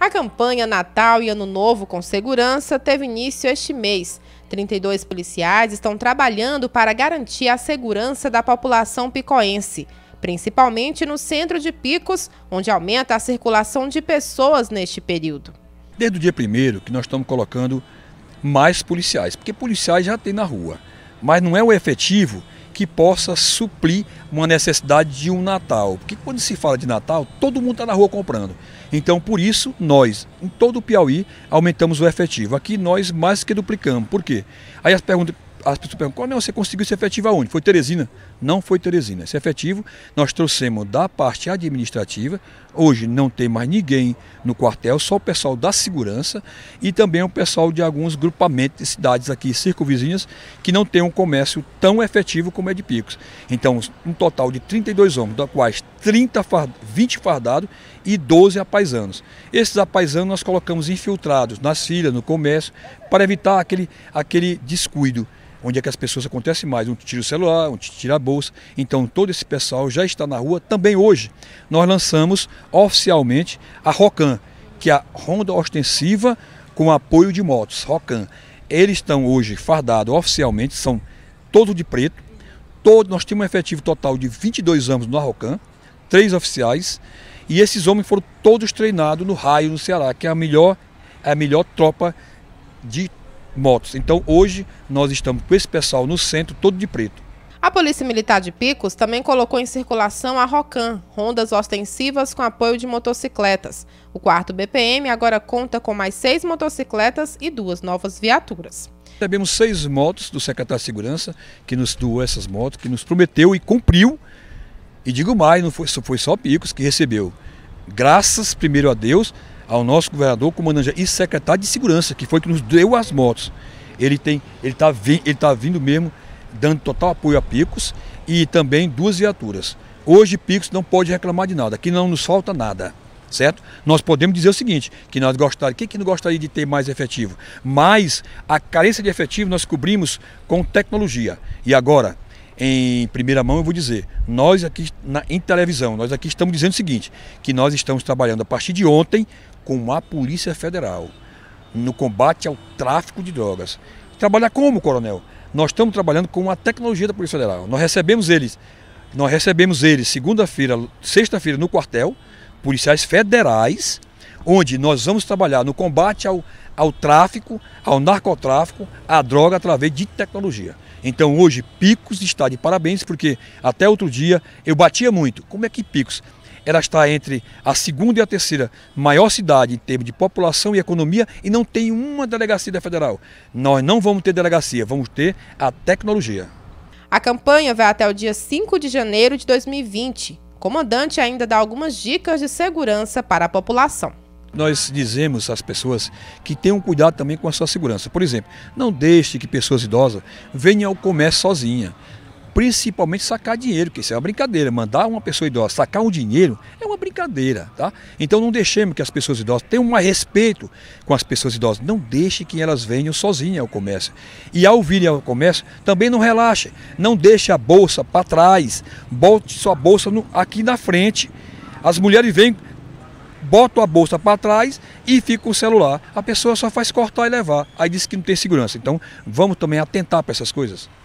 A campanha Natal e Ano Novo com Segurança teve início este mês. 32 policiais estão trabalhando para garantir a segurança da população picoense, principalmente no centro de Picos, onde aumenta a circulação de pessoas neste período. Desde o dia primeiro que nós estamos colocando mais policiais, porque policiais já tem na rua, mas não é o efetivo que possa suprir uma necessidade de um Natal. Porque quando se fala de Natal, todo mundo está na rua comprando. Então, por isso, nós, em todo o Piauí, aumentamos o efetivo. Aqui nós mais que duplicamos. Por quê? Aí as perguntas, as pessoas perguntam, qual é você conseguiu esse efetivo aonde? Foi Teresina? Não foi Teresina. Esse efetivo nós trouxemos da parte administrativa. Hoje não tem mais ninguém no quartel, só o pessoal da segurança e também o pessoal de alguns grupamentos de cidades aqui, circunvizinhas, que não tem um comércio tão efetivo como é de Picos. Então, um total de 32 homens, da quais 30 fard... 20 fardados e 12 apaisanos. Esses apaisanos nós colocamos infiltrados nas filas, no comércio, para evitar aquele, aquele descuido onde é que as pessoas acontecem mais, um tira o celular, um tira a bolsa. Então todo esse pessoal já está na rua. Também hoje nós lançamos oficialmente a Rocan, que é a Ronda Ostensiva com apoio de motos, Rocan. Eles estão hoje fardados oficialmente, são todos de preto. Todo, nós temos um efetivo total de 22 anos no Arrocan, três oficiais, e esses homens foram todos treinados no Raio, no Ceará, que é a melhor, é a melhor tropa de motos. Então hoje nós estamos com esse pessoal no centro todo de preto. A Polícia Militar de Picos também colocou em circulação a Rocan, rondas ostensivas com apoio de motocicletas. O quarto BPM agora conta com mais seis motocicletas e duas novas viaturas. Recebemos seis motos do secretário de Segurança, que nos doou essas motos, que nos prometeu e cumpriu. E digo mais, não foi, foi só Picos que recebeu. Graças primeiro a Deus, ao nosso governador, comandante e secretário de segurança, que foi que nos deu as motos. Ele tem, ele está ele tá vindo mesmo, dando total apoio a Picos e também duas viaturas. Hoje Picos não pode reclamar de nada, aqui não nos falta nada certo? Nós podemos dizer o seguinte, que nós gostaríamos, quem que não gostaria de ter mais efetivo? Mas a carência de efetivo nós cobrimos com tecnologia. E agora, em primeira mão, eu vou dizer, nós aqui na, em televisão, nós aqui estamos dizendo o seguinte, que nós estamos trabalhando a partir de ontem com a Polícia Federal no combate ao tráfico de drogas. Trabalhar como, coronel? Nós estamos trabalhando com a tecnologia da Polícia Federal. Nós recebemos eles, nós recebemos eles segunda-feira, sexta-feira no quartel, policiais federais onde nós vamos trabalhar no combate ao, ao tráfico, ao narcotráfico, à droga através de tecnologia. Então hoje Picos está de parabéns, porque até outro dia eu batia muito. Como é que Picos? Ela está entre a segunda e a terceira maior cidade em termos de população e economia e não tem uma delegacia federal. Nós não vamos ter delegacia, vamos ter a tecnologia. A campanha vai até o dia 5 de janeiro de 2020. O comandante ainda dá algumas dicas de segurança para a população nós dizemos às pessoas que tenham cuidado também com a sua segurança. Por exemplo, não deixe que pessoas idosas venham ao comércio sozinha. Principalmente sacar dinheiro, que isso é uma brincadeira. Mandar uma pessoa idosa sacar um dinheiro é uma brincadeira, tá? Então não deixemos que as pessoas idosas tenham um respeito com as pessoas idosas. Não deixe que elas venham sozinhas ao comércio. E ao virem ao comércio, também não relaxe. Não deixe a bolsa para trás. Bote sua bolsa no, aqui na frente. As mulheres vêm boto a bolsa para trás e fico com o celular. A pessoa só faz cortar e levar. Aí diz que não tem segurança. Então, vamos também atentar para essas coisas.